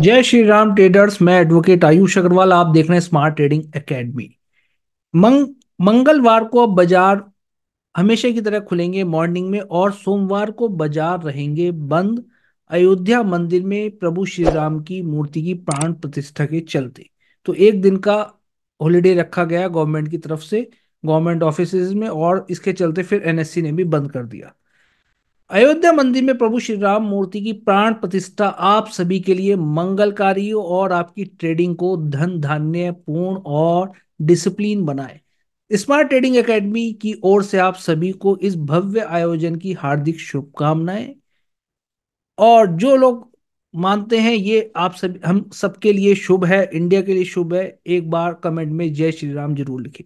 जय श्री राम ट्रेडर्स मैं एडवोकेट आयुष अग्रवाल आप देख रहे हैं स्मार्ट ट्रेडिंग एकेडमी मंग मंगलवार को अब बाजार हमेशा की तरह खुलेंगे मॉर्निंग में और सोमवार को बाजार रहेंगे बंद अयोध्या मंदिर में प्रभु श्री राम की मूर्ति की प्राण प्रतिष्ठा के चलते तो एक दिन का हॉलीडे रखा गया गवर्नमेंट की तरफ से गवर्नमेंट ऑफिस में और इसके चलते फिर एनएससी ने भी बंद कर दिया अयोध्या मंदिर में प्रभु श्री राम मूर्ति की प्राण प्रतिष्ठा आप सभी के लिए मंगलकारी और आपकी ट्रेडिंग को धन धान्य पूर्ण और डिसिप्लिन बनाए स्मार्ट ट्रेडिंग एकेडमी की ओर से आप सभी को इस भव्य आयोजन की हार्दिक शुभकामनाएं और जो लोग मानते हैं ये आप सब हम सबके लिए शुभ है इंडिया के लिए शुभ है एक बार कमेंट में जय श्री राम जरूर लिखे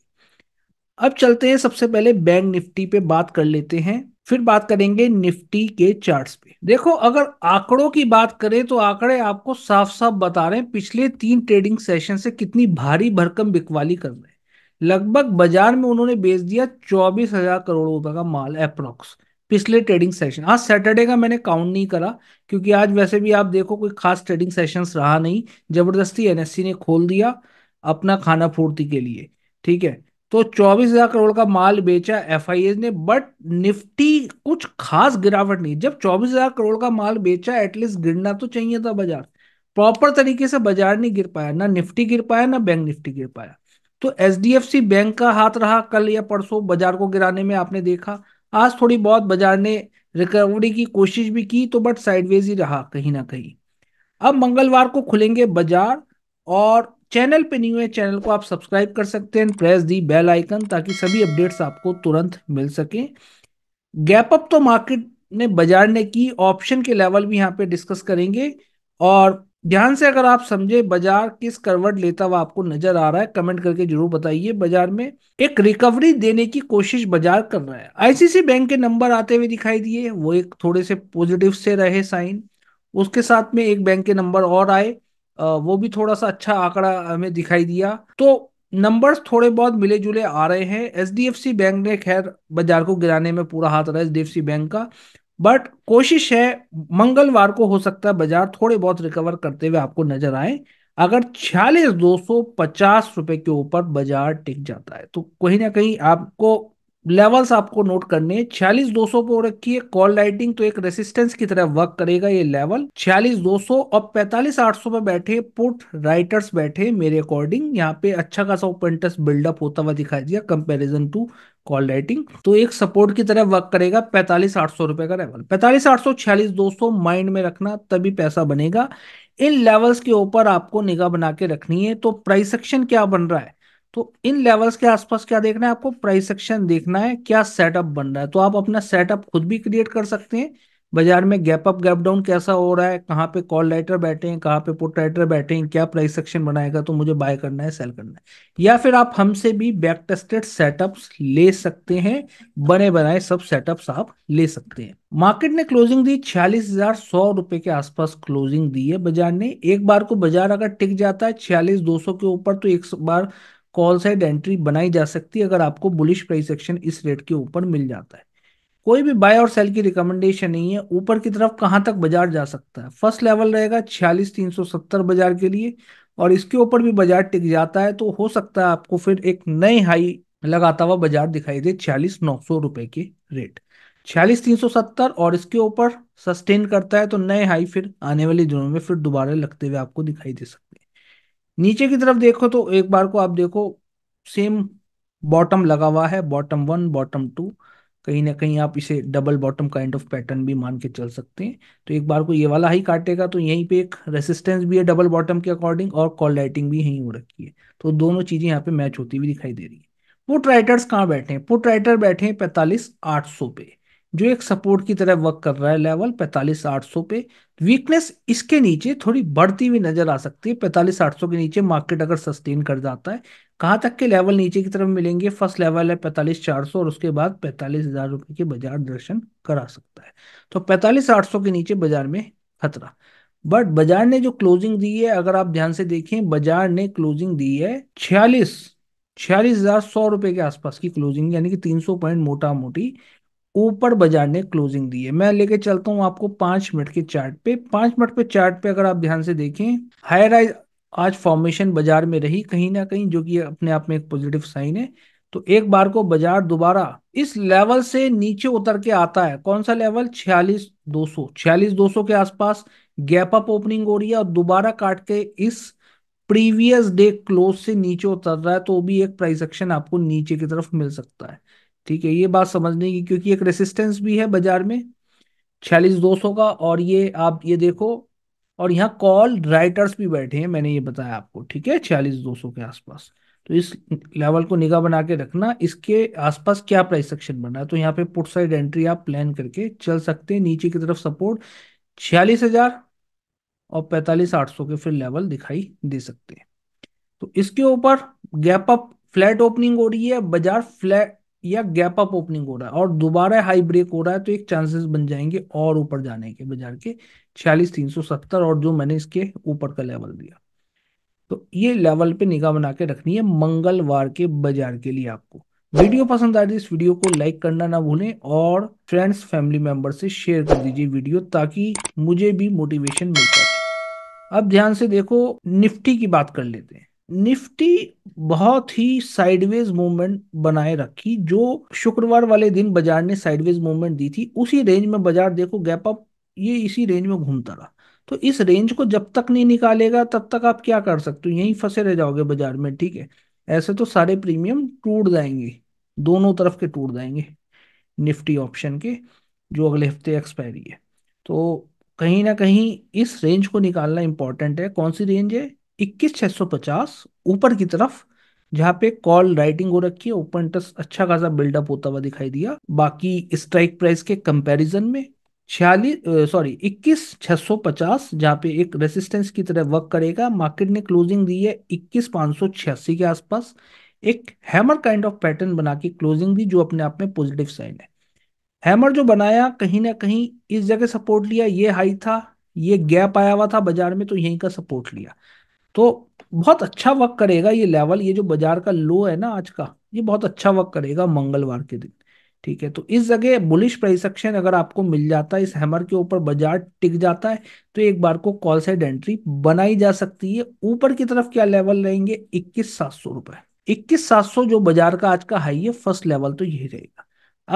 अब चलते हैं सबसे पहले बैंक निफ्टी पे बात कर लेते हैं फिर बात करेंगे निफ्टी के चार्ट्स पे देखो अगर आंकड़ों की बात करें तो आंकड़े आपको साफ साफ बता रहे हैं पिछले तीन ट्रेडिंग सेशन से कितनी भारी भरकम बिकवाली कर रहे हैं लगभग बाजार में उन्होंने बेच दिया चौबीस हजार करोड़ रुपए का माल अप्रोक्स पिछले ट्रेडिंग सेशन आज सैटरडे का मैंने काउंट नहीं करा क्योंकि आज वैसे भी आप देखो कोई खास ट्रेडिंग सेशन रहा नहीं जबरदस्ती एनएससी e ने खोल दिया अपना खाना पूर्ति के लिए ठीक है तो चौबीस हजार करोड़ का माल बेचा एफ ने बट निफ्टी कुछ खास गिरावट नहीं जब चौबीस हजार करोड़ का माल बेचा एटलीस्ट गिरना तो चाहिए था बाजार प्रॉपर तरीके से बाजार नहीं गिर पाया ना निफ्टी गिर पाया ना बैंक निफ्टी गिर पाया तो एच बैंक का हाथ रहा कल या परसों बाजार को गिराने में आपने देखा आज थोड़ी बहुत बाजार ने रिकवरी की कोशिश भी की तो बट साइडवेज ही रहा कहीं ना कहीं अब मंगलवार को खुलेंगे बाजार और चैनल पे नहीं हुए चैनल को आप सब्सक्राइब कर सकते हैं प्रेस दी बेल आइकन ताकि सभी अपडेट्स आपको तुरंत मिल सके गैप अप तो मार्केट ने बाजार ने की ऑप्शन के लेवल भी यहाँ पे डिस्कस करेंगे और ध्यान से अगर आप समझे बाजार किस करवट लेता हुआ आपको नजर आ रहा है कमेंट करके जरूर बताइए बाजार में एक रिकवरी देने की कोशिश बाजार कर रहा है आईसीसी बैंक के नंबर आते हुए दिखाई दिए वो एक थोड़े से पॉजिटिव से रहे साइन उसके साथ में एक बैंक के नंबर और आए वो भी थोड़ा सा अच्छा आंकड़ा हमें दिखाई दिया तो नंबर्स थोड़े बहुत मिले जुले आ रहे हैं H D F C bank ने खैर बाजार को गिराने में पूरा हाथ रहा डी एफ सी बैंक का बट कोशिश है मंगलवार को हो सकता है बाजार थोड़े बहुत रिकवर करते हुए आपको नजर आए अगर छियालीस दो सौ पचास रुपए के ऊपर बाजार टिक जाता है तो कहीं ना कहीं आपको लेवल्स आपको नोट करने हैं छियालीस दो सौ पर रखिए कॉल लाइटिंग तो एक रेसिस्टेंस की तरह वर्क करेगा ये लेवल छियालीस दो सौ और पैंतालीस आठ सौ पे बैठे पुट राइटर्स बैठे मेरे अकॉर्डिंग यहाँ पे अच्छा खासा ओपन इंटरेस्ट बिल्डअप होता हुआ दिखाई दिया कंपेरिजन टू कॉल राइटिंग तो एक सपोर्ट की तरह वर्क करेगा पैंतालीस आठ सौ रुपए का लेवल पैंतालीस आठ सौ छियालीस दो सौ माइंड में रखना तभी पैसा बनेगा इन लेवल्स के ऊपर आपको निगाह बना के रखनी है तो प्राइस एक्शन क्या बन रहा है तो इन लेवल्स के आसपास क्या देखना है आपको प्राइस एक्शन देखना है क्या सेटअप बन रहा है तो आप अपना सेटअप खुद भी क्रिएट कर सकते हैं बाजार में गैप अप गैप डाउन कैसा हो रहा है कहाँ पे कॉल राइटर बैठे हैं कहाँ पे पुट राइटर बैठे हैं क्या प्राइस एक्शन बनाएगा तो मुझे बाय करना है सेल करना है या फिर आप हमसे भी बैक टेस्टेड सेटअप्स ले सकते हैं बने बनाए सब सेटअप्स आप ले सकते हैं मार्केट ने क्लोजिंग दी छियालीस हजार सौ रुपए के आसपास क्लोजिंग दी है बाजार ने एक बार को बाजार अगर टिक जाता है छियालीस दो सौ के ऊपर तो एक बार कॉल साइड एंट्री बनाई जा सकती है अगर आपको बुलिश प्राइस एक्शन इस रेट के ऊपर मिल जाता है कोई भी बाय और सेल की रिकमेंडेशन नहीं है ऊपर की तरफ कहाँ तक बाजार जा सकता है फर्स्ट लेवल रहेगा छियालीस तीन सौ सत्तर बाजार के लिए और इसके ऊपर भी बाजार टिक जाता है तो हो सकता है आपको फिर एक नए हाई लगाता हुआ बाजार दिखाई दे छियालीस नौ सौ रुपए के रेट छियालीस तीन सौ सत्तर और इसके ऊपर सस्टेन करता है तो नए हाई फिर आने वाले दिनों में फिर दोबारा लगते हुए आपको दिखाई दे सकते हैं नीचे की तरफ देखो तो एक बार को आप देखो सेम बॉटम लगा हुआ है बॉटम वन बॉटम टू कहीं ना कहीं आप इसे double bottom kind of pattern भी मान के चल सकते हैं तो एक बार को ये वाला ही काटेगा तो यहीं पे एक रेसिस्टेंस भी है डबल बॉटम के अकॉर्डिंग और कॉल लाइटिंग भी यहीं हो रखी है तो दोनों चीज़ें यहाँ पे मैच होती हुई दिखाई दे रही है पुट राइटर्स कहाँ बैठे हैं पुट राइटर बैठे हैं पैंतालीस आठ सौ पे जो एक सपोर्ट की तरह वर्क कर रहा है लेवल पैंतालीस आठ सौ पे वीकनेस इसके नीचे थोड़ी बढ़ती हुई नजर आ सकती है पैंतालीस आठ सौ के नीचे मार्केट अगर सस्टेन कर जाता है कहां तक के लेवल नीचे की तरफ मिलेंगे फर्स्ट लेवल है पैंतालीस चार सौ और उसके बाद पैंतालीस हजार रुपए के बाजार दर्शन करा सकता है तो पैंतालीस आठ सौ के नीचे बाजार में खतरा बट बाजार ने जो क्लोजिंग दी है अगर आप ध्यान से देखें बाजार ने क्लोजिंग दी है छियालीस छियालीस हजार सौ रुपए के आसपास की क्लोजिंग यानी कि तीन सौ पॉइंट मोटा मोटी ऊपर बाजार ने क्लोजिंग दी है मैं लेके चलता हूं आपको पांच मिनट के चार्ट पे पांच मिनट पे चार्ट पे अगर आप ध्यान से देखें हायर राइज आज फॉर्मेशन बाजार में रही कहीं ना कहीं जो कि अपने आप में एक पॉजिटिव साइन है तो एक बार को बाजार दोबारा इस लेवल से नीचे उतर के आता है कौन सा लेवल छियालीस दो सौ छियालीस दो सौ के आसपास गैप अप ओपनिंग हो रही है और दोबारा काट के इस प्रीवियस डे क्लोज से नीचे उतर रहा है तो भी एक प्राइस एक्शन आपको नीचे की तरफ मिल सकता है ठीक है ये बात समझने की क्योंकि एक रेसिस्टेंस भी है बाजार में छियालीस दो सौ का और ये आप ये देखो और यहाँ कॉल राइटर्स भी बैठे हैं मैंने ये बताया आपको ठीक है छियालीस दो सौ के आसपास तो इस लेवल को निगाह बना के रखना इसके आसपास क्या प्राइस सेक्शन बन रहा है तो यहाँ पे पुट साइड एंट्री आप प्लान करके चल सकते हैं नीचे की तरफ सपोर्ट छियालीस हजार और पैंतालीस आठ सौ के फिर लेवल दिखाई दे सकते हैं तो इसके ऊपर गैप अप फ्लैट ओपनिंग हो रही है बाजार फ्लैट या गैप अप ओपनिंग हो रहा है और दोबारा हाई ब्रेक हो रहा है तो एक चांसेस बन जाएंगे और ऊपर जाने के बाजार के छियालीस तीन सौ सत्तर और जो मैंने इसके ऊपर का लेवल दिया तो ये लेवल पे निगाह बना के रखनी है मंगलवार के बाजार के लिए आपको वीडियो पसंद आ रही तो इस वीडियो को लाइक करना ना भूलें और फ्रेंड्स फैमिली मेंबर से शेयर कर दीजिए वीडियो ताकि मुझे भी मोटिवेशन मिल सके अब ध्यान से देखो निफ्टी की बात कर लेते हैं निफ्टी बहुत ही साइडवेज मूवमेंट बनाए रखी जो शुक्रवार वाले दिन बाजार ने साइडवेज मूवमेंट दी थी उसी रेंज में बाजार देखो गैप अप ये इसी रेंज में घूमता रहा तो इस रेंज को जब तक नहीं निकालेगा तब तक आप क्या कर सकते हो यहीं फंसे रह जाओगे बाजार में ठीक है ऐसे तो सारे प्रीमियम टूट जाएंगे दोनों तरफ के टूट जाएंगे निफ्टी ऑप्शन के जो अगले हफ्ते एक्सपायरी है तो कहीं ना कहीं इस रेंज को निकालना इंपॉर्टेंट है कौन सी रेंज है इक्कीस छह सौ पचास ऊपर की तरफ जहाँ पे कॉल राइटिंग हो रखी है ओपन इंटरेस्ट अच्छा खासा बिल्डअप होता हुआ दिखाई दिया बाकी स्ट्राइक प्राइस के कंपैरिजन में छियालीस सॉरी इक्कीस छह सौ पचास जहाँ पे एक रेसिस्टेंस की तरह वर्क करेगा मार्केट ने क्लोजिंग दी है इक्कीस पांच सौ छियासी के आसपास एक हैमर काइंड ऑफ पैटर्न बना के क्लोजिंग दी जो अपने आप में पॉजिटिव साइन है हैमर जो बनाया कहीं ना कहीं इस जगह सपोर्ट लिया ये हाई था ये गैप आया हुआ था बाजार में तो यहीं का सपोर्ट लिया तो बहुत अच्छा वर्क करेगा ये लेवल ये जो बाजार का लो है ना आज का ये बहुत अच्छा वर्क करेगा मंगलवार के दिन ठीक है तो इस जगह बुलिश प्राइस एक्शन अगर आपको मिल जाता है इस हैमर के ऊपर बाजार टिक जाता है तो एक बार को कॉल साइड एंट्री बनाई जा सकती है ऊपर की तरफ क्या लेवल रहेंगे इक्कीस सात सौ रुपए इक्कीस सात सौ जो बाजार का आज का हाई है फर्स्ट लेवल तो यही रहेगा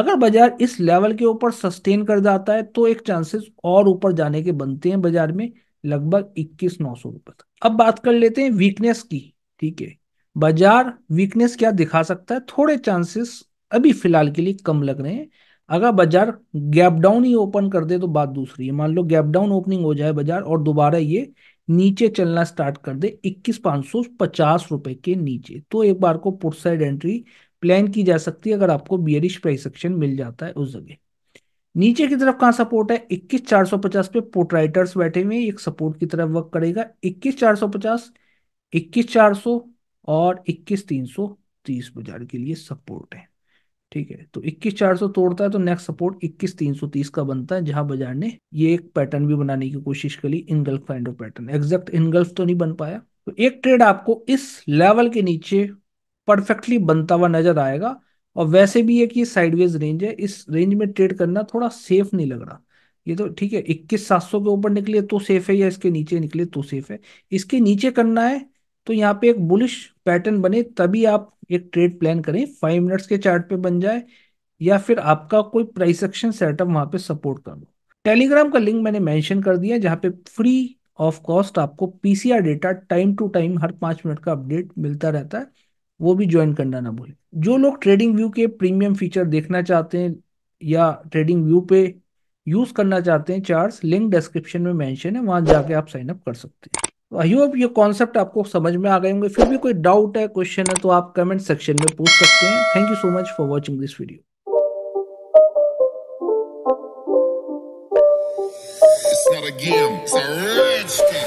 अगर बाजार इस लेवल के ऊपर सस्टेन कर जाता है तो एक चांसेस और ऊपर जाने के बनते हैं बाजार में लगभग इक्कीस नौ सौ रुपए तक अब बात कर लेते हैं वीकनेस की ठीक है बाजार वीकनेस क्या दिखा सकता है थोड़े चांसेस अभी फिलहाल के लिए कम लग रहे हैं अगर बाजार गैप डाउन ही ओपन कर दे तो बात दूसरी है मान लो गैप डाउन ओपनिंग हो जाए बाजार और दोबारा ये नीचे चलना स्टार्ट कर दे इक्कीस पांच सौ पचास रुपए के नीचे तो एक बार को पुट साइड एंट्री प्लान की जा सकती है अगर आपको बियरिश प्राइस सेक्शन मिल जाता है उस जगह नीचे की तरफ कहाँ सपोर्ट है इक्कीस चार सौ पचास पे पुट राइटर्स बैठे हुए एक सपोर्ट की तरफ वर्क करेगा इक्कीस चार सौ पचास इक्कीस चार सौ और इक्कीस तीन सौ तीस बाजार के लिए सपोर्ट है ठीक है तो इक्कीस चार सौ तोड़ता है तो नेक्स्ट सपोर्ट इक्कीस तीन सौ तीस का बनता है जहां बाजार ने ये एक पैटर्न भी बनाने की कोशिश कर ली engulf kind of pattern exact engulf तो नहीं बन पाया तो एक ट्रेड आपको इस लेवल के नीचे परफेक्टली बनता हुआ नजर आएगा और वैसे भी है कि ये साइडवेज रेंज है इस रेंज में ट्रेड करना थोड़ा सेफ नहीं लग रहा ये तो ठीक है इक्कीस सात सौ के ऊपर निकले तो सेफ है या इसके नीचे निकले तो सेफ है इसके नीचे करना है तो यहाँ पे एक बुलिश पैटर्न बने तभी आप एक ट्रेड प्लान करें फाइव मिनट्स के चार्ट पे बन जाए या फिर आपका कोई प्राइस एक्शन सेटअप वहां पे सपोर्ट कर दो टेलीग्राम का लिंक मैंने मेंशन कर दिया जहाँ पे फ्री ऑफ कॉस्ट आपको PCR data time to time हर पांच मिनट का अपडेट मिलता रहता है वो भी ज्वाइन करना ना भूलें जो लोग ट्रेडिंग व्यू के प्रीमियम फीचर देखना चाहते हैं या ट्रेडिंग व्यू पे यूज करना चाहते हैं चार्ट्स लिंक डिस्क्रिप्शन में मेंशन है वहां जाके आप साइन अप कर सकते हैं आई तो होप ये कॉन्सेप्ट आपको समझ में आ गए होंगे फिर भी कोई डाउट है क्वेश्चन है तो आप कमेंट सेक्शन में पूछ सकते हैं thank you so much for watching this video It's not a game, it's a